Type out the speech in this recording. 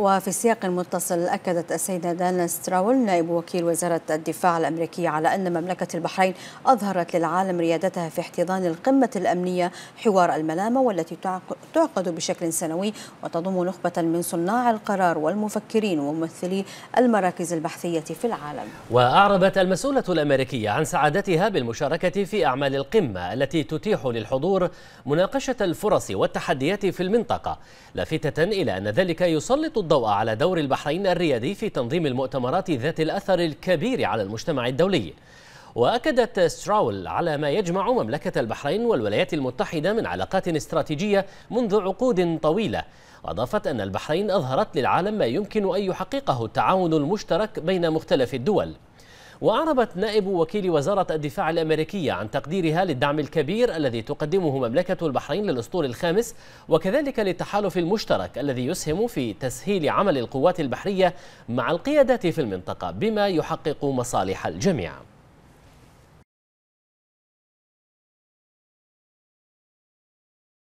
وفي سياق متصل أكدت السيدة دانا ستراول نائب وكيل وزارة الدفاع الأمريكية على أن مملكة البحرين أظهرت للعالم ريادتها في احتضان القمة الأمنية حوار الملامة والتي تعقد بشكل سنوي وتضم نخبة من صناع القرار والمفكرين وممثلي المراكز البحثية في العالم وأعربت المسؤولة الأمريكية عن سعادتها بالمشاركة في أعمال القمة التي تتيح للحضور مناقشة الفرص والتحديات في المنطقة لافتة إلى أن ذلك يسلط الضوء على دور البحرين الريادي في تنظيم المؤتمرات ذات الأثر الكبير على المجتمع الدولي وأكدت ستراول على ما يجمع مملكة البحرين والولايات المتحدة من علاقات استراتيجية منذ عقود طويلة أضافت أن البحرين أظهرت للعالم ما يمكن أن يحققه التعاون المشترك بين مختلف الدول وأعربت نائب وكيل وزارة الدفاع الأمريكية عن تقديرها للدعم الكبير الذي تقدمه مملكة البحرين للأسطول الخامس وكذلك للتحالف المشترك الذي يسهم في تسهيل عمل القوات البحرية مع القيادات في المنطقة بما يحقق مصالح الجميع